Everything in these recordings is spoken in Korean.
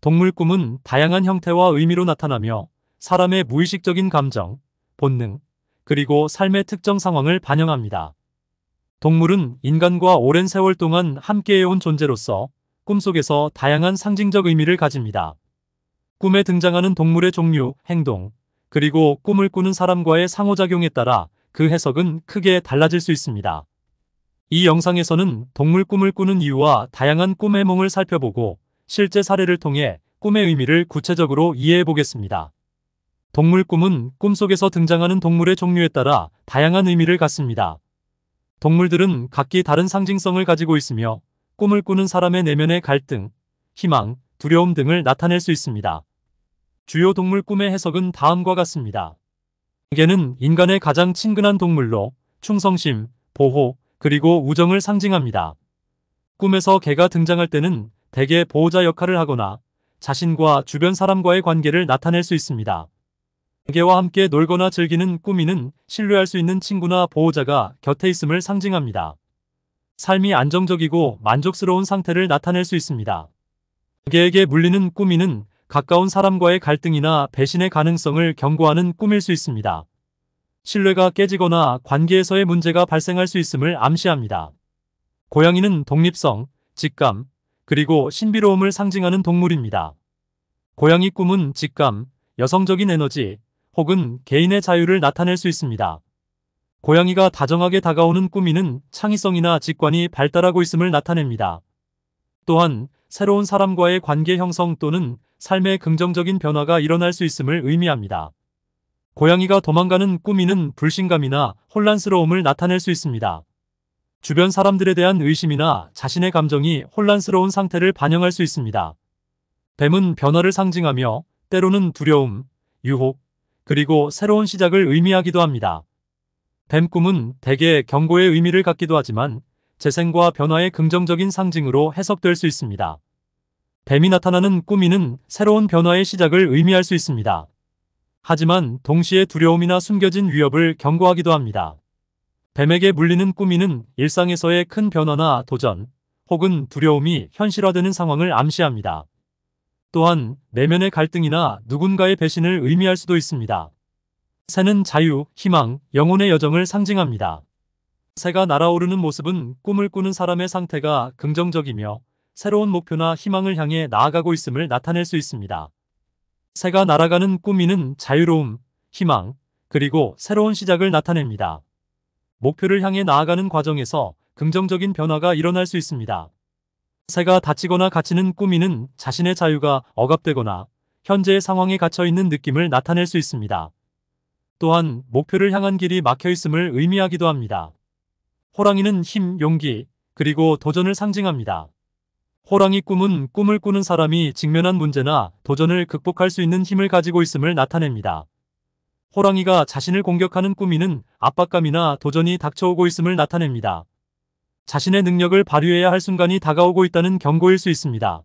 동물 꿈은 다양한 형태와 의미로 나타나며 사람의 무의식적인 감정, 본능, 그리고 삶의 특정 상황을 반영합니다. 동물은 인간과 오랜 세월 동안 함께해온 존재로서 꿈속에서 다양한 상징적 의미를 가집니다. 꿈에 등장하는 동물의 종류, 행동, 그리고 꿈을 꾸는 사람과의 상호작용에 따라 그 해석은 크게 달라질 수 있습니다. 이 영상에서는 동물 꿈을 꾸는 이유와 다양한 꿈의 몽을 살펴보고 실제 사례를 통해 꿈의 의미를 구체적으로 이해해 보겠습니다. 동물 꿈은 꿈속에서 등장하는 동물의 종류에 따라 다양한 의미를 갖습니다. 동물들은 각기 다른 상징성을 가지고 있으며 꿈을 꾸는 사람의 내면의 갈등, 희망, 두려움 등을 나타낼 수 있습니다. 주요 동물 꿈의 해석은 다음과 같습니다. 개는 인간의 가장 친근한 동물로 충성심, 보호, 그리고 우정을 상징합니다. 꿈에서 개가 등장할 때는 대개 보호자 역할을 하거나 자신과 주변 사람과의 관계를 나타낼 수 있습니다. 대개와 함께 놀거나 즐기는 꾸미는 신뢰할 수 있는 친구나 보호자가 곁에 있음을 상징합니다. 삶이 안정적이고 만족스러운 상태를 나타낼 수 있습니다. 대개에게 물리는 꾸미는 가까운 사람과의 갈등이나 배신의 가능성을 경고하는 꿈일 수 있습니다. 신뢰가 깨지거나 관계에서의 문제가 발생할 수 있음을 암시합니다. 고양이는 독립성, 직감, 그리고 신비로움을 상징하는 동물입니다. 고양이 꿈은 직감, 여성적인 에너지, 혹은 개인의 자유를 나타낼 수 있습니다. 고양이가 다정하게 다가오는 꾸미는 창의성이나 직관이 발달하고 있음을 나타냅니다. 또한 새로운 사람과의 관계 형성 또는 삶의 긍정적인 변화가 일어날 수 있음을 의미합니다. 고양이가 도망가는 꾸미는 불신감이나 혼란스러움을 나타낼 수 있습니다. 주변 사람들에 대한 의심이나 자신의 감정이 혼란스러운 상태를 반영할 수 있습니다. 뱀은 변화를 상징하며 때로는 두려움, 유혹, 그리고 새로운 시작을 의미하기도 합니다. 뱀 꿈은 대개 경고의 의미를 갖기도 하지만 재생과 변화의 긍정적인 상징으로 해석될 수 있습니다. 뱀이 나타나는 꿈이는 새로운 변화의 시작을 의미할 수 있습니다. 하지만 동시에 두려움이나 숨겨진 위협을 경고하기도 합니다. 뱀에게 물리는 꾸미는 일상에서의 큰 변화나 도전 혹은 두려움이 현실화되는 상황을 암시합니다. 또한 내면의 갈등이나 누군가의 배신을 의미할 수도 있습니다. 새는 자유, 희망, 영혼의 여정을 상징합니다. 새가 날아오르는 모습은 꿈을 꾸는 사람의 상태가 긍정적이며 새로운 목표나 희망을 향해 나아가고 있음을 나타낼 수 있습니다. 새가 날아가는 꾸미는 자유로움, 희망, 그리고 새로운 시작을 나타냅니다. 목표를 향해 나아가는 과정에서 긍정적인 변화가 일어날 수 있습니다. 새가 다치거나 갇히는 꾸미는 자신의 자유가 억압되거나 현재의 상황에 갇혀있는 느낌을 나타낼 수 있습니다. 또한 목표를 향한 길이 막혀있음을 의미하기도 합니다. 호랑이는 힘, 용기, 그리고 도전을 상징합니다. 호랑이 꿈은 꿈을 꾸는 사람이 직면한 문제나 도전을 극복할 수 있는 힘을 가지고 있음을 나타냅니다. 호랑이가 자신을 공격하는 꾸미는 압박감이나 도전이 닥쳐오고 있음을 나타냅니다. 자신의 능력을 발휘해야 할 순간이 다가오고 있다는 경고일 수 있습니다.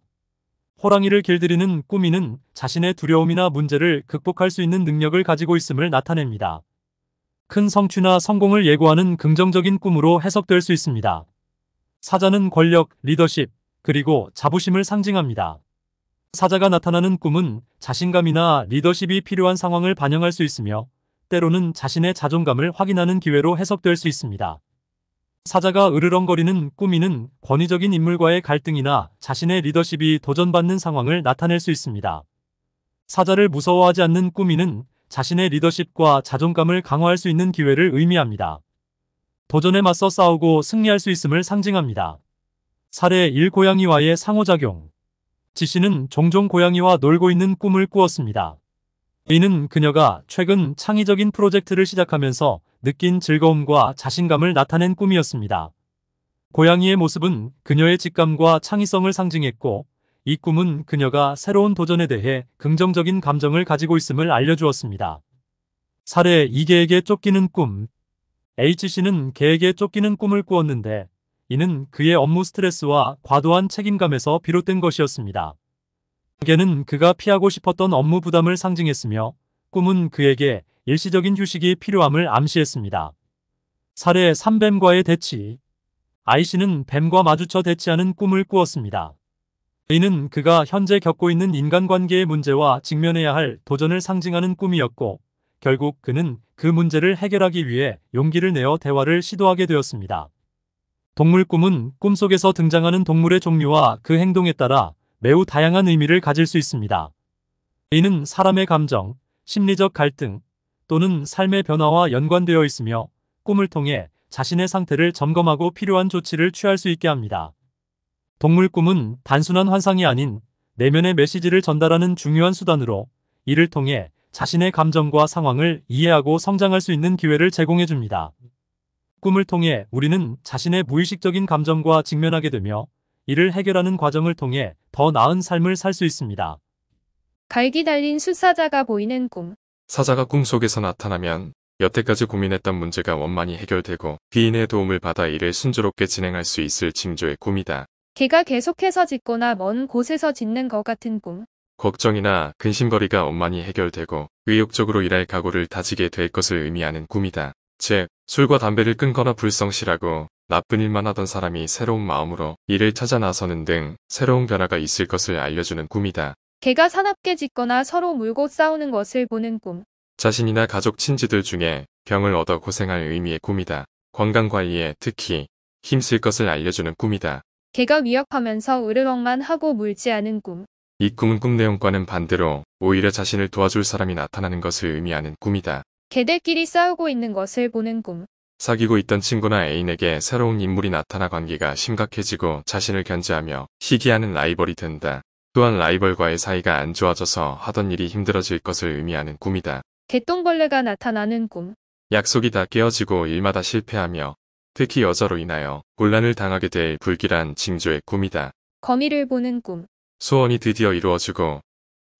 호랑이를 길들이는 꾸미는 자신의 두려움이나 문제를 극복할 수 있는 능력을 가지고 있음을 나타냅니다. 큰 성취나 성공을 예고하는 긍정적인 꿈으로 해석될 수 있습니다. 사자는 권력, 리더십, 그리고 자부심을 상징합니다. 사자가 나타나는 꿈은 자신감이나 리더십이 필요한 상황을 반영할 수 있으며 때로는 자신의 자존감을 확인하는 기회로 해석될 수 있습니다. 사자가 으르렁거리는 꿈이는 권위적인 인물과의 갈등이나 자신의 리더십이 도전받는 상황을 나타낼 수 있습니다. 사자를 무서워하지 않는 꿈이는 자신의 리더십과 자존감을 강화할 수 있는 기회를 의미합니다. 도전에 맞서 싸우고 승리할 수 있음을 상징합니다. 사례 1 고양이와의 상호작용 지씨는 종종 고양이와 놀고 있는 꿈을 꾸었습니다. 이는 그녀가 최근 창의적인 프로젝트를 시작하면서 느낀 즐거움과 자신감을 나타낸 꿈이었습니다. 고양이의 모습은 그녀의 직감과 창의성을 상징했고 이 꿈은 그녀가 새로운 도전에 대해 긍정적인 감정을 가지고 있음을 알려주었습니다. 사례 2개에게 쫓기는 꿈 H씨는 개에게 쫓기는 꿈을 꾸었는데 이는 그의 업무 스트레스와 과도한 책임감에서 비롯된 것이었습니다. 그게는 그가 피하고 싶었던 업무 부담을 상징했으며 꿈은 그에게 일시적인 휴식이 필요함을 암시했습니다. 사례 3뱀과의 대치 아이씨는 뱀과 마주쳐 대치하는 꿈을 꾸었습니다. 이는 그가 현재 겪고 있는 인간관계의 문제와 직면해야 할 도전을 상징하는 꿈이었고 결국 그는 그 문제를 해결하기 위해 용기를 내어 대화를 시도하게 되었습니다. 동물 꿈은 꿈속에서 등장하는 동물의 종류와 그 행동에 따라 매우 다양한 의미를 가질 수 있습니다. 이는 사람의 감정, 심리적 갈등 또는 삶의 변화와 연관되어 있으며 꿈을 통해 자신의 상태를 점검하고 필요한 조치를 취할 수 있게 합니다. 동물 꿈은 단순한 환상이 아닌 내면의 메시지를 전달하는 중요한 수단으로 이를 통해 자신의 감정과 상황을 이해하고 성장할 수 있는 기회를 제공해줍니다. 꿈을 통해 우리는 자신의 무의식적인 감정과 직면하게 되며 이를 해결하는 과정을 통해 더 나은 삶을 살 수 있습니다. 갈기 달린 수사자가 보이는 꿈. 사자가 꿈속에서 나타나면 여태까지 고민했던 문제가 원만히 해결되고 귀인의 도움을 받아 일을 순조롭게 진행할 수 있을 징조의 꿈이다. 개가 계속해서 짓거나먼 곳에서 짓는것 같은 꿈. 걱정이나 근심거리가 원만히 해결되고 의욕적으로 일할 각오를 다지게 될 것을 의미하는 꿈이다. 즉 술과 담배를 끊거나 불성실하고 나쁜 일만 하던 사람이 새로운 마음으로 이를 찾아 나서는 등 새로운 변화가 있을 것을 알려주는 꿈이다. 개가 사납게 짓거나 서로 물고 싸우는 것을 보는 꿈. 자신이나 가족 친지들 중에 병을 얻어 고생할 의미의 꿈이다. 건강관리에 특히 힘쓸 것을 알려주는 꿈이다. 개가 위협하면서 으르렁만 하고 물지 않은 꿈. 이 꿈은 꿈 내용과는 반대로 오히려 자신을 도와줄 사람이 나타나는 것을 의미하는 꿈이다. 걔들끼리 싸우고 있는 것을 보는 꿈. 사귀고 있던 친구나 애인에게 새로운 인물이 나타나 관계가 심각해지고 자신을 견제하며 희귀하는 라이벌이 된다. 또한 라이벌과의 사이가 안 좋아져서 하던 일이 힘들어질 것을 의미하는 꿈이다. 개똥벌레가 나타나는 꿈. 약속이 다 깨어지고 일마다 실패하며 특히 여자로 인하여 곤란을 당하게 될 불길한 징조의 꿈이다. 거미를 보는 꿈. 소원이 드디어 이루어지고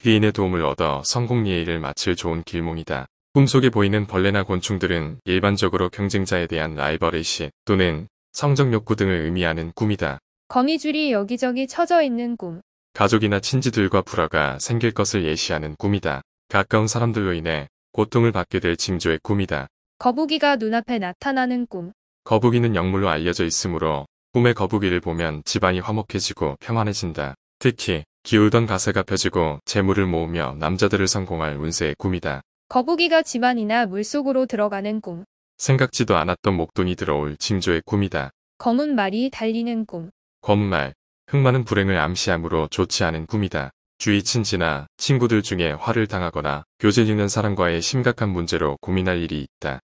귀인의 도움을 얻어 성공리의 일을 마칠 좋은 길몽이다. 꿈속에 보이는 벌레나 곤충들은 일반적으로 경쟁자에 대한 라이벌의식 또는 성적 욕구 등을 의미하는 꿈이다. 거미줄이 여기저기 쳐져 있는 꿈. 가족이나 친지들과 불화가 생길 것을 예시하는 꿈이다. 가까운 사람들로 인해 고통을 받게 될 징조의 꿈이다. 거북이가 눈앞에 나타나는 꿈. 거북이는 영물로 알려져 있으므로 꿈의 거북이를 보면 집안이 화목해지고 평안해진다. 특히 기울던 가세가 펴지고 재물을 모으며 남자들을 성공할 운세의 꿈이다. 거북이가 집안이나 물속으로 들어가는 꿈. 생각지도 않았던 목돈이 들어올 징조의 꿈이다. 검은 말이 달리는 꿈. 검은 말. 흥많은 불행을 암시함으로 좋지 않은 꿈이다. 주위 친지나 친구들 중에 화를 당하거나 교제 있는 사람과의 심각한 문제로 고민할 일이 있다.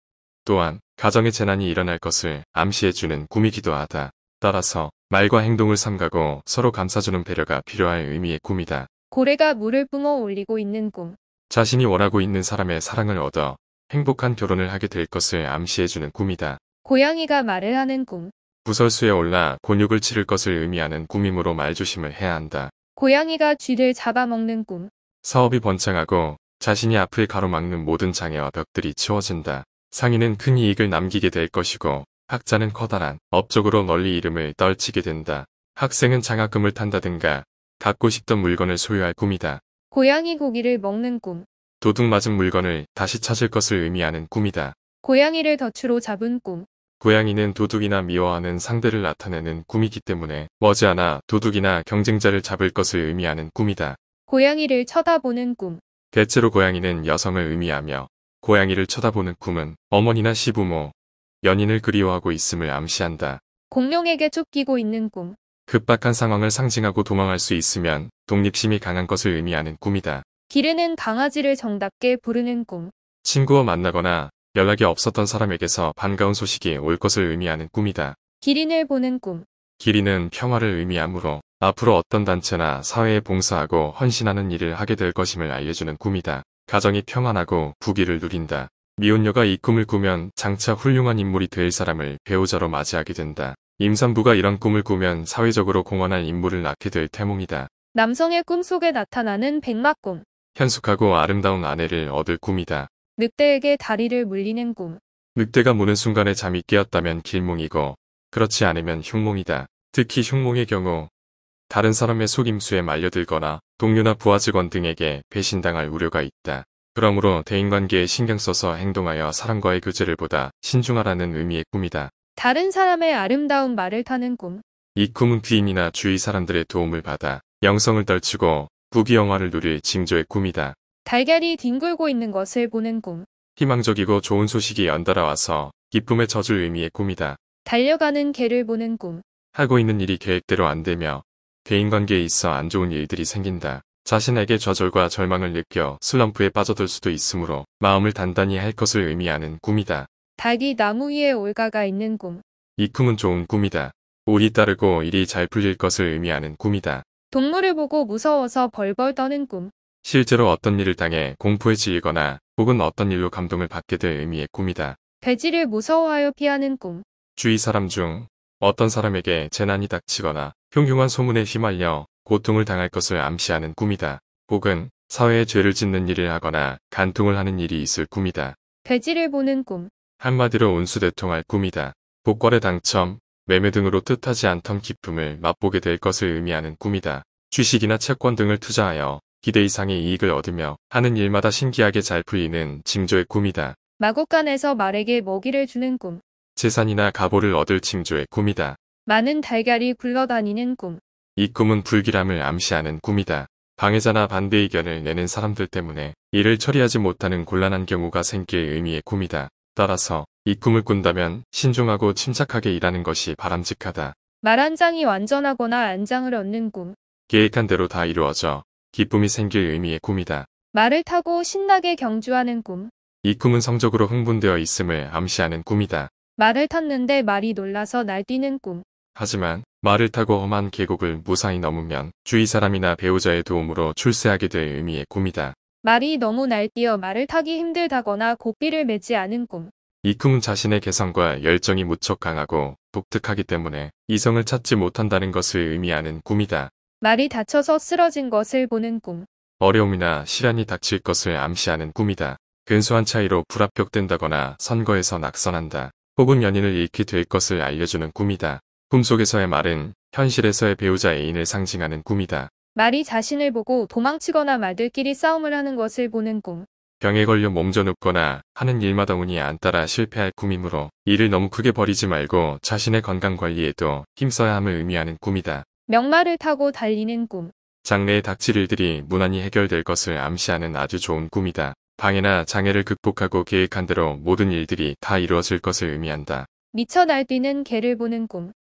또한 가정의 재난이 일어날 것을 암시해주는 꿈이기도 하다. 따라서 말과 행동을 삼가고 서로 감싸주는 배려가 필요할 의미의 꿈이다. 고래가 물을 뿜어 올리고 있는 꿈. 자신이 원하고 있는 사람의 사랑을 얻어 행복한 결혼을 하게 될 것을 암시해주는 꿈이다. 고양이가 말을 하는 꿈. 부설수에 올라 곤육을 치를 것을 의미하는 꿈이므로 말조심을 해야 한다. 고양이가 쥐를 잡아먹는 꿈. 사업이 번창하고 자신이 앞을 가로막는 모든 장애와 벽들이 치워진다. 상인은 큰 이익을 남기게 될 것이고 학자는 커다란 업적으로 널리 이름을 떨치게 된다. 학생은 장학금을 탄다든가 갖고 싶던 물건을 소유할 꿈이다. 고양이 고기를 먹는 꿈. 도둑 맞은 물건을 다시 찾을 것을 의미하는 꿈이다. 고양이를 덫으로 잡은 꿈. 고양이는 도둑이나 미워하는 상대를 나타내는 꿈이기 때문에 머지않아 도둑이나 경쟁자를 잡을 것을 의미하는 꿈이다. 고양이를 쳐다보는 꿈. 대체로 고양이는 여성을 의미하며 고양이를 쳐다보는 꿈은 어머니나 시부모, 연인을 그리워하고 있음을 암시한다. 공룡에게 쫓기고 있는 꿈. 급박한 상황을 상징하고 도망할 수 있으면 독립심이 강한 것을 의미하는 꿈이다. 기르는 강아지를 정답게 부르는 꿈. 친구와 만나거나 연락이 없었던 사람에게서 반가운 소식이 올 것을 의미하는 꿈이다. 기린을 보는 꿈. 기린은 평화를 의미하므로 앞으로 어떤 단체나 사회에 봉사하고 헌신하는 일을 하게 될 것임을 알려주는 꿈이다. 가정이 평안하고 부귀를 누린다. 미혼녀가 이 꿈을 꾸면 장차 훌륭한 인물이 될 사람을 배우자로 맞이하게 된다. 임산부가 이런 꿈을 꾸면 사회적으로 공헌할 인물을 낳게 될 태몽이다. 남성의 꿈속에 나타나는 백마꿈. 현숙하고 아름다운 아내를 얻을 꿈이다. 늑대에게 다리를 물리는 꿈. 늑대가 무는 순간에 잠이 깨었다면 길몽이고 그렇지 않으면 흉몽이다. 특히 흉몽의 경우 다른 사람의 속임수에 말려들거나 동료나 부하 직원 등에게 배신당할 우려가 있다. 그러므로 대인관계에 신경 써서 행동하여 사람과의 교제를 보다 신중하라는 의미의 꿈이다. 다른 사람의 아름다운 말을 타는 꿈. 이 꿈은 귀인이나 주위 사람들의 도움을 받아 영성을 떨치고 부귀영화를 누릴 징조의 꿈이다. 달걀이 뒹굴고 있는 것을 보는 꿈. 희망적이고 좋은 소식이 연달아 와서 기쁨에 젖을 의미의 꿈이다. 달려가는 개를 보는 꿈. 하고 있는 일이 계획대로 안 되며 개인관계에 있어 안 좋은 일들이 생긴다. 자신에게 좌절과 절망을 느껴 슬럼프에 빠져들 수도 있으므로 마음을 단단히 할 것을 의미하는 꿈이다. 닭이 나무 위에 올가가 있는 꿈. 이 꿈은 좋은 꿈이다. 우리 따르고 일이 잘 풀릴 것을 의미하는 꿈이다. 동물을 보고 무서워서 벌벌 떠는 꿈. 실제로 어떤 일을 당해 공포에 지이거나 혹은 어떤 일로 감동을 받게 될 의미의 꿈이다. 돼지를 무서워하여 피하는 꿈. 주위 사람 중 어떤 사람에게 재난이 닥치거나 흉흉한 소문에 휘말려 고통을 당할 것을 암시하는 꿈이다. 혹은 사회에 죄를 짓는 일을 하거나 간통을 하는 일이 있을 꿈이다. 돼지를 보는 꿈. 한마디로 운수대통할 꿈이다. 복권에 당첨, 매매 등으로 뜻하지 않던 기쁨을 맛보게 될 것을 의미하는 꿈이다. 주식이나 채권 등을 투자하여 기대 이상의 이익을 얻으며 하는 일마다 신기하게 잘 풀리는 징조의 꿈이다. 마곡간에서 말에게 먹이를 주는 꿈. 재산이나 가보를 얻을 징조의 꿈이다. 많은 달걀이 굴러다니는 꿈. 이 꿈은 불길함을 암시하는 꿈이다. 방해자나 반대 의견을 내는 사람들 때문에 이를 처리하지 못하는 곤란한 경우가 생길 의미의 꿈이다. 따라서 이 꿈을 꾼다면 신중하고 침착하게 일하는 것이 바람직하다. 말 한 장이 완전하거나 안장을 얻는 꿈. 계획한 대로 다 이루어져 기쁨이 생길 의미의 꿈이다. 말을 타고 신나게 경주하는 꿈. 이 꿈은 성적으로 흥분되어 있음을 암시하는 꿈이다. 말을 탔는데 말이 놀라서 날뛰는 꿈. 하지만 말을 타고 험한 계곡을 무사히 넘으면 주위 사람이나 배우자의 도움으로 출세하게 될 의미의 꿈이다. 말이 너무 날뛰어 말을 타기 힘들다거나 고삐를 매지 않은 꿈. 이쿰은 자신의 개성과 열정이 무척 강하고 독특하기 때문에 이성을 찾지 못한다는 것을 의미하는 꿈이다. 말이 다쳐서 쓰러진 것을 보는 꿈. 어려움이나 시련이 닥칠 것을 암시하는 꿈이다. 근소한 차이로 불합격된다거나 선거에서 낙선한다. 혹은 연인을 잃게 될 것을 알려주는 꿈이다. 꿈속에서의 말은 현실에서의 배우자 애인을 상징하는 꿈이다. 말이 자신을 보고 도망치거나 말들끼리 싸움을 하는 것을 보는 꿈. 병에 걸려 몸져눕거나 하는 일마다 운이 안 따라 실패할 꿈이므로 일을 너무 크게 버리지 말고 자신의 건강관리에도 힘써야 함을 의미하는 꿈이다. 명마를 타고 달리는 꿈 장래에 닥칠 일들이 무난히 해결될 것을 암시하는 아주 좋은 꿈이다. 방해나 장애를 극복하고 계획한 대로 모든 일들이 다 이루어질 것을 의미한다. 미쳐 날뛰는 개를 보는 꿈이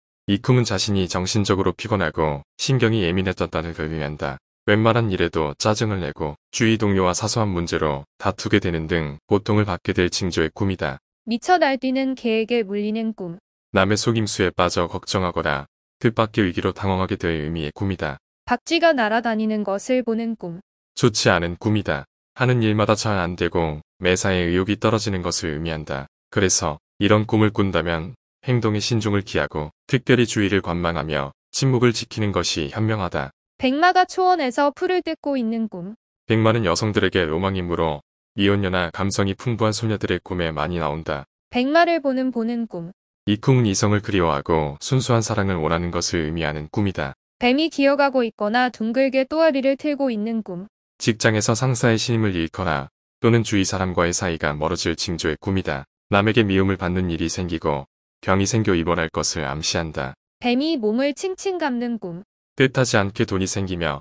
꿈은 자신이 정신적으로 피곤하고 신경이 예민했졌다는걸 의미한다. 웬만한 일에도 짜증을 내고 주위 동료와 사소한 문제로 다투게 되는 등 고통을 받게 될 징조의 꿈이다. 미쳐 날뛰는 개에게 물리는 꿈. 남의 속임수에 빠져 걱정하거나 뜻밖의 위기로 당황하게 될 의미의 꿈이다. 박쥐가 날아다니는 것을 보는 꿈. 좋지 않은 꿈이다. 하는 일마다 잘 안 되고 매사에 의욕이 떨어지는 것을 의미한다. 그래서 이런 꿈을 꾼다면 행동에 신중을 기하고 특별히 주의를 관망하며 침묵을 지키는 것이 현명하다. 백마가 초원에서 풀을 뜯고 있는 꿈. 백마는 여성들에게 로망이므로 미혼녀나 감성이 풍부한 소녀들의 꿈에 많이 나온다. 백마를 보는 보는 꿈. 이 꿈은 이성을 그리워하고 순수한 사랑을 원하는 것을 의미하는 꿈이다. 뱀이 기어가고 있거나 둥글게 또아리를 틀고 있는 꿈. 직장에서 상사의 신임을 잃거나 또는 주위 사람과의 사이가 멀어질 징조의 꿈이다. 남에게 미움을 받는 일이 생기고 병이 생겨 입원할 것을 암시한다. 뱀이 몸을 칭칭 감는 꿈. 뜻하지 않게 돈이 생기며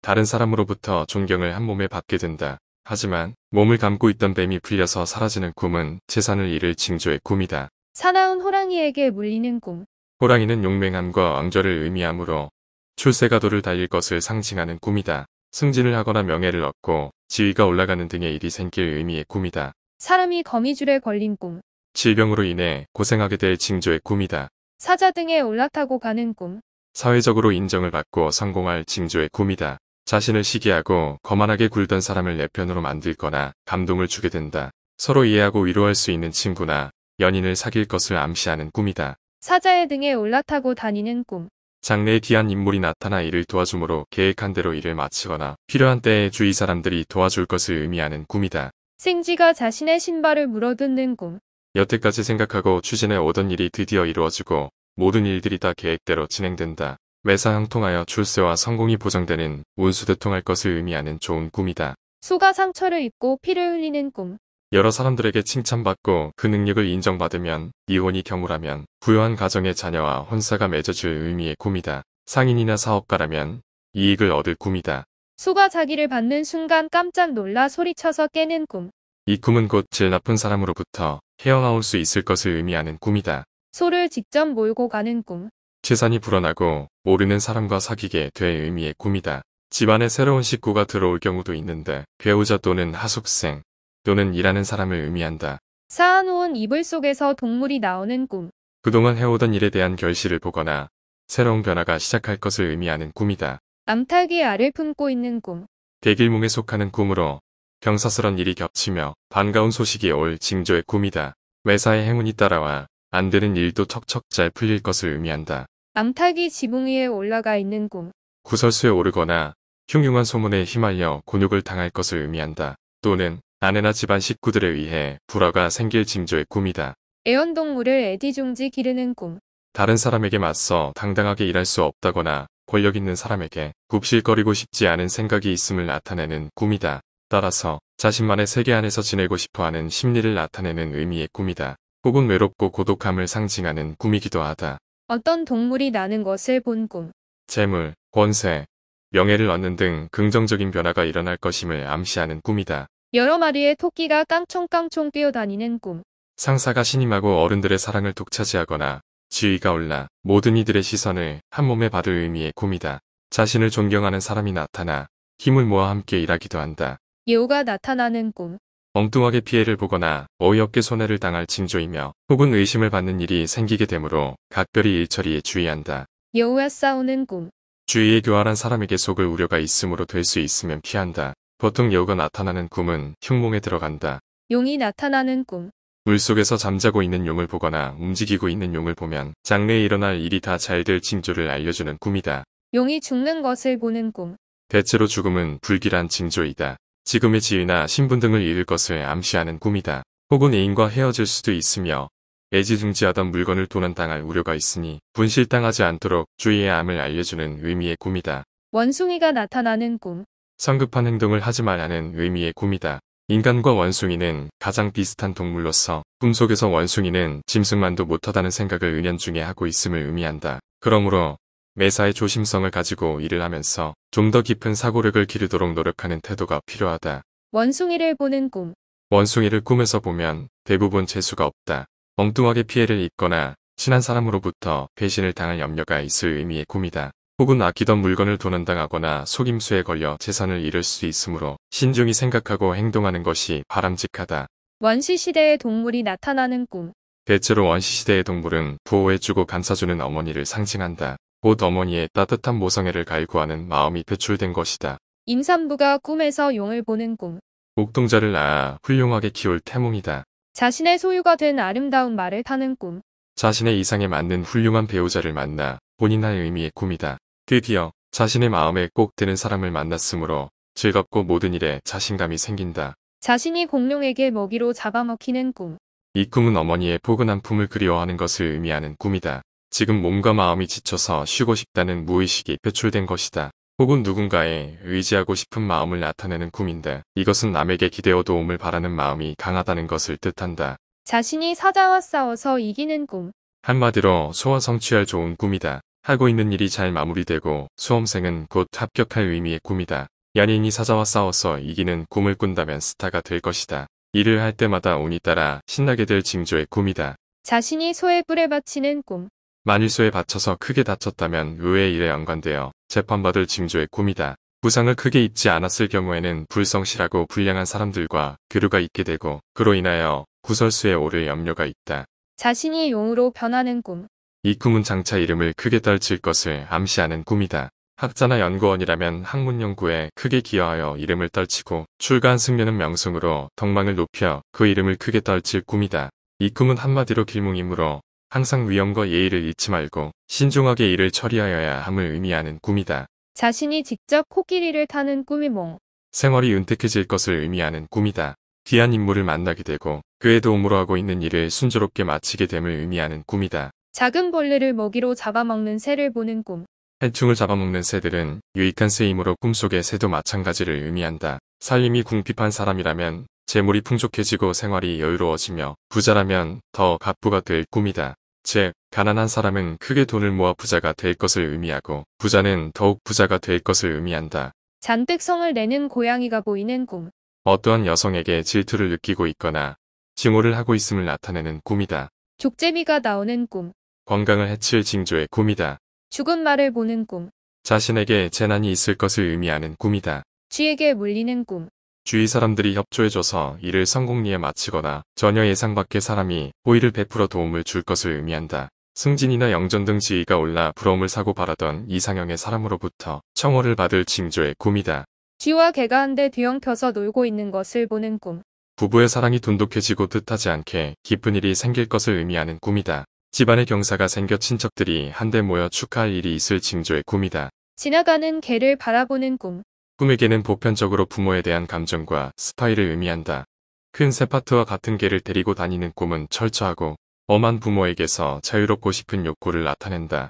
다른 사람으로부터 존경을 한 몸에 받게 된다. 하지만 몸을 감고 있던 뱀이 풀려서 사라지는 꿈은 재산을 잃을 징조의 꿈이다. 사나운 호랑이에게 물리는 꿈 호랑이는 용맹함과 왕좌를 의미하므로 출세가 도를 달릴 것을 상징하는 꿈이다. 승진을 하거나 명예를 얻고 지위가 올라가는 등의 일이 생길 의미의 꿈이다. 사람이 거미줄에 걸린 꿈 질병으로 인해 고생하게 될 징조의 꿈이다. 사자 등에 올라타고 가는 꿈 사회적으로 인정을 받고 성공할 징조의 꿈이다. 자신을 시기하고 거만하게 굴던 사람을 내 편으로 만들거나 감동을 주게 된다. 서로 이해하고 위로할 수 있는 친구나 연인을 사귈 것을 암시하는 꿈이다. 사자의 등에 올라타고 다니는 꿈. 장래에 귀한 인물이 나타나 이를 도와주므로 계획한 대로 일을 마치거나 필요한 때에 주위 사람들이 도와줄 것을 의미하는 꿈이다. 생쥐가 자신의 신발을 물어뜯는 꿈. 여태까지 생각하고 추진해 오던 일이 드디어 이루어지고 모든 일들이 다 계획대로 진행된다. 매사항통하여 출세와 성공이 보장되는 운수대통할 것을 의미하는 좋은 꿈이다. 소가 상처를 입고 피를 흘리는 꿈. 여러 사람들에게 칭찬받고 그 능력을 인정받으면 이혼이 경우라면 부여한 가정의 자녀와 혼사가 맺어질 의미의 꿈이다. 상인이나 사업가라면 이익을 얻을 꿈이다. 소가 자기를 받는 순간 깜짝 놀라 소리쳐서 깨는 꿈. 이 꿈은 곧 질 나쁜 사람으로부터 헤어나올 수 있을 것을 의미하는 꿈이다. 소를 직접 몰고 가는 꿈. 재산이 불어나고 모르는 사람과 사귀게 될 의미의 꿈이다. 집안에 새로운 식구가 들어올 경우도 있는데 배우자 또는 하숙생 또는 일하는 사람을 의미한다. 쌓아놓은 이불 속에서 동물이 나오는 꿈. 그동안 해오던 일에 대한 결실을 보거나 새로운 변화가 시작할 것을 의미하는 꿈이다. 암탉이 알을 품고 있는 꿈. 대길몽에 속하는 꿈으로 경사스런 일이 겹치며 반가운 소식이 올 징조의 꿈이다. 외사의 행운이 따라와 안 되는 일도 척척 잘 풀릴 것을 의미한다. 암탉이 지붕 위에 올라가 있는 꿈. 구설수에 오르거나 흉흉한 소문에 휘말려 곤욕을 당할 것을 의미한다. 또는 아내나 집안 식구들에 의해 불화가 생길 징조의 꿈이다. 애완동물을 애디중지 기르는 꿈. 다른 사람에게 맞서 당당하게 일할 수 없다거나 권력 있는 사람에게 굽실거리고 싶지 않은 생각이 있음을 나타내는 꿈이다. 따라서 자신만의 세계 안에서 지내고 싶어하는 심리를 나타내는 의미의 꿈이다. 혹은 외롭고 고독함을 상징하는 꿈이기도 하다. 어떤 동물이 나는 것을 본 꿈. 재물, 권세, 명예를 얻는 등 긍정적인 변화가 일어날 것임을 암시하는 꿈이다. 여러 마리의 토끼가 깡총깡총 뛰어다니는 꿈. 상사가 신임하고 어른들의 사랑을 독차지하거나 지위가 올라 모든 이들의 시선을 한몸에 받을 의미의 꿈이다. 자신을 존경하는 사람이 나타나 힘을 모아 함께 일하기도 한다. 예우가 나타나는 꿈. 엉뚱하게 피해를 보거나 어이없게 손해를 당할 징조이며 혹은 의심을 받는 일이 생기게 되므로 각별히 일처리에 주의한다. 여우와 싸우는 꿈 주위에 교활한 사람에게 속을 우려가 있으므로 될 수 있으면 피한다. 보통 여우가 나타나는 꿈은 흉몽에 들어간다. 용이 나타나는 꿈 물속에서 잠자고 있는 용을 보거나 움직이고 있는 용을 보면 장래에 일어날 일이 다 잘 될 징조를 알려주는 꿈이다. 용이 죽는 것을 보는 꿈 대체로 죽음은 불길한 징조이다. 지금의 지위나 신분 등을 잃을 것을 암시하는 꿈이다. 혹은 애인과 헤어질 수도 있으며 애지중지하던 물건을 도난당할 우려가 있으니 분실당하지 않도록 주의의 암을 알려주는 의미의 꿈이다. 원숭이가 나타나는 꿈 성급한 행동을 하지 말라는 의미의 꿈이다. 인간과 원숭이는 가장 비슷한 동물로서 꿈속에서 원숭이는 짐승만도 못하다는 생각을 은연중에 하고 있음을 의미한다. 그러므로 매사에 조심성을 가지고 일을 하면서 좀 더 깊은 사고력을 기르도록 노력하는 태도가 필요하다. 원숭이를 보는 꿈 원숭이를 꿈에서 보면 대부분 재수가 없다. 엉뚱하게 피해를 입거나 친한 사람으로부터 배신을 당할 염려가 있을 의미의 꿈이다. 혹은 아끼던 물건을 도난당하거나 속임수에 걸려 재산을 잃을 수 있으므로 신중히 생각하고 행동하는 것이 바람직하다. 원시시대의 동물이 나타나는 꿈 대체로 원시시대의 동물은 보호해주고 감싸주는 어머니를 상징한다. 곧 어머니의 따뜻한 모성애를 갈구하는 마음이 표출된 것이다. 임산부가 꿈에서 용을 보는 꿈. 목동자를 낳아 훌륭하게 키울 태몽이다. 자신의 소유가 된 아름다운 말을 타는 꿈. 자신의 이상에 맞는 훌륭한 배우자를 만나 본인할 의미의 꿈이다. 드디어 자신의 마음에 꼭 드는 사람을 만났으므로 즐겁고 모든 일에 자신감이 생긴다. 자신이 공룡에게 먹이로 잡아먹히는 꿈. 이 꿈은 어머니의 포근한 품을 그리워하는 것을 의미하는 꿈이다. 지금 몸과 마음이 지쳐서 쉬고 싶다는 무의식이 표출된 것이다. 혹은 누군가에 의지하고 싶은 마음을 나타내는 꿈인데 이것은 남에게 기대어 도움을 바라는 마음이 강하다는 것을 뜻한다. 자신이 사자와 싸워서 이기는 꿈. 한마디로 소화 성취할 좋은 꿈이다. 하고 있는 일이 잘 마무리되고 수험생은 곧 합격할 의미의 꿈이다. 연인이 사자와 싸워서 이기는 꿈을 꾼다면 스타가 될 것이다. 일을 할 때마다 운이 따라 신나게 될 징조의 꿈이다. 자신이 소의 뿔에 바치는 꿈. 만일소에 받쳐서 크게 다쳤다면 의외의 일에 연관되어 재판받을 징조의 꿈이다. 부상을 크게 입지 않았을 경우에는 불성실하고 불량한 사람들과 교류가 있게 되고 그로 인하여 구설수에 오를 염려가 있다. 자신이 용으로 변하는 꿈. 이 꿈은 장차 이름을 크게 떨칠 것을 암시하는 꿈이다. 학자나 연구원이라면 학문 연구에 크게 기여하여 이름을 떨치고 출가한 승려는 명성으로 덕망을 높여 그 이름을 크게 떨칠 꿈이다. 이 꿈은 한마디로 길몽이므로 항상 위험과 예의를 잃지 말고 신중하게 일을 처리하여야 함을 의미하는 꿈이다. 자신이 직접 코끼리를 타는 꿈이 몽 생활이 윤택해질 것을 의미하는 꿈이다. 귀한 인물을 만나게 되고 그의 도움으로 하고 있는 일을 순조롭게 마치게 됨을 의미하는 꿈이다. 작은 벌레를 먹이로 잡아먹는 새를 보는 꿈. 해충을 잡아먹는 새들은 유익한 새이므로 꿈속의 새도 마찬가지를 의미한다. 살림이 궁핍한 사람이라면 재물이 풍족해지고 생활이 여유로워지며 부자라면 더 갑부가 될 꿈이다. 즉, 가난한 사람은 크게 돈을 모아 부자가 될 것을 의미하고 부자는 더욱 부자가 될 것을 의미한다. 잔뜩 성을 내는 고양이가 보이는 꿈. 어떠한 여성에게 질투를 느끼고 있거나 증오를 하고 있음을 나타내는 꿈이다. 족제미가 나오는 꿈. 건강을 해칠 징조의 꿈이다. 죽은 말을 보는 꿈. 자신에게 재난이 있을 것을 의미하는 꿈이다. 쥐에게 물리는 꿈. 주위 사람들이 협조해줘서 일을 성공리에 마치거나 전혀 예상 밖의 사람이 호의를 베풀어 도움을 줄 것을 의미한다. 승진이나 영전 등 지위가 올라 부러움을 사고 바라던 이상형의 사람으로부터 청혼을 받을 징조의 꿈이다. 쥐와 개가 한데 뒤엉켜서 놀고 있는 것을 보는 꿈. 부부의 사랑이 돈독해지고 뜻하지 않게 기쁜 일이 생길 것을 의미하는 꿈이다. 집안에 경사가 생겨 친척들이 한데 모여 축하할 일이 있을 징조의 꿈이다. 지나가는 개를 바라보는 꿈. 꿈에게는 보편적으로 부모에 대한 감정과 스파이를 의미한다. 큰 세파트와 같은 개를 데리고 다니는 꿈은 철저하고 엄한 부모에게서 자유롭고 싶은 욕구를 나타낸다.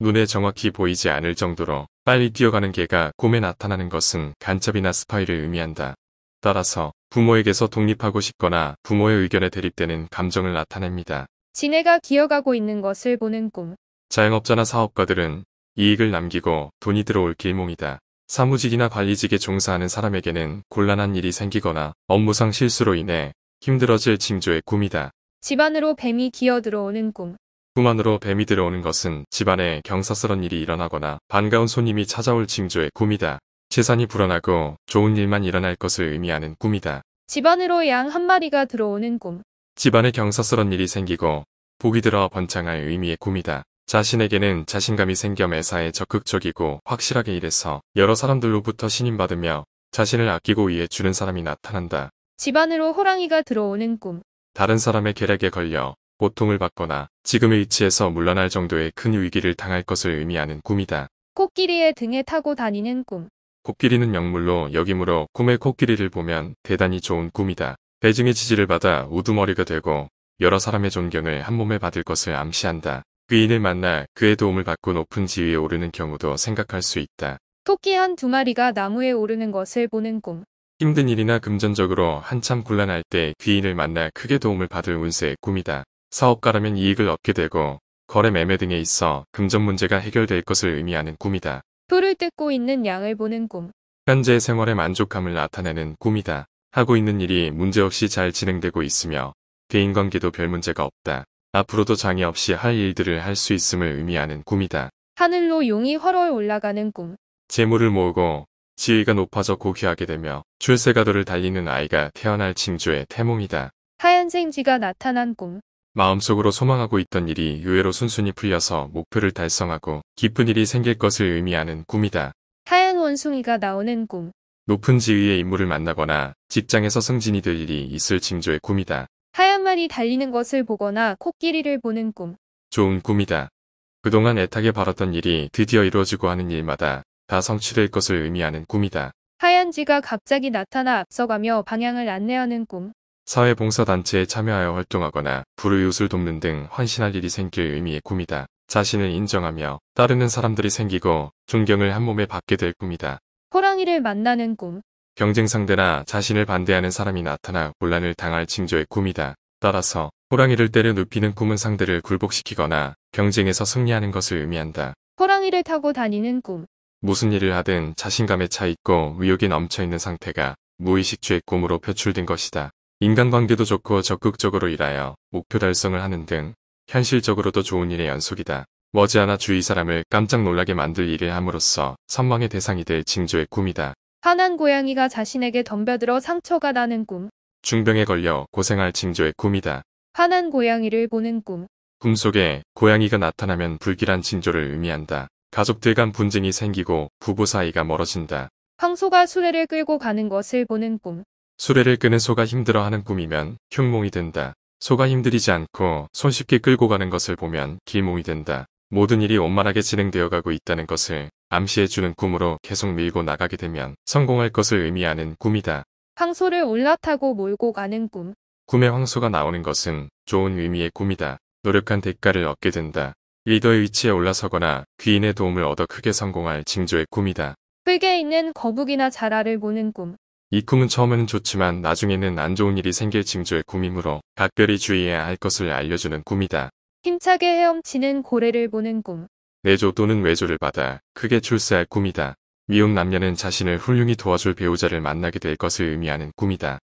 눈에 정확히 보이지 않을 정도로 빨리 뛰어가는 개가 꿈에 나타나는 것은 간첩이나 스파이를 의미한다. 따라서 부모에게서 독립하고 싶거나 부모의 의견에 대립되는 감정을 나타냅니다. 지네가 기어가고 있는 것을 보는 꿈. 자영업자나 사업가들은 이익을 남기고 돈이 들어올 길몽이다. 사무직이나 관리직에 종사하는 사람에게는 곤란한 일이 생기거나 업무상 실수로 인해 힘들어질 징조의 꿈이다. 집안으로 뱀이 기어 들어오는 꿈. 꿈안으로 뱀이 들어오는 것은 집안에 경사스런 일이 일어나거나 반가운 손님이 찾아올 징조의 꿈이다. 재산이 불어나고 좋은 일만 일어날 것을 의미하는 꿈이다. 집안으로 양 한 마리가 들어오는 꿈. 집안에 경사스런 일이 생기고 복이 들어 번창할 의미의 꿈이다. 자신에게는 자신감이 생겨 매사에 적극적이고 확실하게 일해서 여러 사람들로부터 신임받으며 자신을 아끼고 위해주는 사람이 나타난다. 집안으로 호랑이가 들어오는 꿈. 다른 사람의 계략에 걸려 고통을 받거나 지금의 위치에서 물러날 정도의 큰 위기를 당할 것을 의미하는 꿈이다. 코끼리의 등에 타고 다니는 꿈. 코끼리는 명물로 여기므로 꿈의 코끼리를 보면 대단히 좋은 꿈이다. 대중의 지지를 받아 우두머리가 되고 여러 사람의 존경을 한 몸에 받을 것을 암시한다. 귀인을 만나 그의 도움을 받고 높은 지위에 오르는 경우도 생각할 수 있다. 토끼 한 두 마리가 나무에 오르는 것을 보는 꿈. 힘든 일이나 금전적으로 한참 곤란할 때 귀인을 만나 크게 도움을 받을 운세의 꿈이다. 사업가라면 이익을 얻게 되고 거래 매매 등에 있어 금전 문제가 해결될 것을 의미하는 꿈이다. 풀을 뜯고 있는 양을 보는 꿈. 현재 생활의 만족함을 나타내는 꿈이다. 하고 있는 일이 문제없이 잘 진행되고 있으며 대인관계도 별 문제가 없다. 앞으로도 장애 없이 할 일들을 할 수 있음을 의미하는 꿈이다. 하늘로 용이 활월 올라가는 꿈. 재물을 모으고 지위가 높아져 고귀하게 되며 출세가도를 달리는 아이가 태어날 징조의 태몽이다. 하얀생지가 나타난 꿈. 마음속으로 소망하고 있던 일이 의외로 순순히 풀려서 목표를 달성하고 기쁜 일이 생길 것을 의미하는 꿈이다. 하얀 원숭이가 나오는 꿈. 높은 지위의 인물을 만나거나 직장에서 승진이 될 일이 있을 징조의 꿈이다. 한만이 달리는 것을 보거나 코끼리를 보는 꿈. 좋은 꿈이다. 그동안 애타게 바랐던 일이 드디어 이루어지고 하는 일마다 다 성취될 것을 의미하는 꿈이다. 하얀지가 갑자기 나타나 앞서가며 방향을 안내하는 꿈. 사회봉사단체에 참여하여 활동하거나 불의이웃을 돕는 등 헌신할 일이 생길 의미의 꿈이다. 자신을 인정하며 따르는 사람들이 생기고 존경을 한몸에 받게 될 꿈이다. 호랑이를 만나는 꿈. 경쟁 상대나 자신을 반대하는 사람이 나타나 곤란을 당할 징조의 꿈이다. 따라서 호랑이를 때려 눕히는 꿈은 상대를 굴복시키거나 경쟁에서 승리하는 것을 의미한다. 호랑이를 타고 다니는 꿈. 무슨 일을 하든 자신감에 차 있고 위욕이 넘쳐있는 상태가 무의식 주의 꿈으로 표출된 것이다. 인간관계도 좋고 적극적으로 일하여 목표 달성을 하는 등 현실적으로도 좋은 일의 연속이다. 머지않아 주위 사람을 깜짝 놀라게 만들 일을 함으로써 선망의 대상이 될 징조의 꿈이다. 화난 고양이가 자신에게 덤벼들어 상처가 나는 꿈. 중병에 걸려 고생할 징조의 꿈이다. 화난 고양이를 보는 꿈. 꿈속에 고양이가 나타나면 불길한 징조를 의미한다. 가족들 간 분쟁이 생기고 부부 사이가 멀어진다. 황소가 수레를 끌고 가는 것을 보는 꿈. 수레를 끄는 소가 힘들어하는 꿈이면 흉몽이 된다. 소가 힘들이지 않고 손쉽게 끌고 가는 것을 보면 길몽이 된다. 모든 일이 원만하게 진행되어 가고 있다는 것을 암시해주는 꿈으로 계속 밀고 나가게 되면 성공할 것을 의미하는 꿈이다. 황소를 올라타고 몰고 가는 꿈. 꿈에 황소가 나오는 것은 좋은 의미의 꿈이다. 노력한 대가를 얻게 된다. 리더의 위치에 올라서거나 귀인의 도움을 얻어 크게 성공할 징조의 꿈이다. 흙에 있는 거북이나 자라를 보는 꿈. 이 꿈은 처음에는 좋지만 나중에는 안 좋은 일이 생길 징조의 꿈이므로 각별히 주의해야 할 것을 알려주는 꿈이다. 힘차게 헤엄치는 고래를 보는 꿈. 내조 또는 외조를 받아 크게 출세할 꿈이다. 미혼 남녀는 자신을 훌륭히 도와줄 배우자를 만나게 될 것을 의미하는 꿈이다.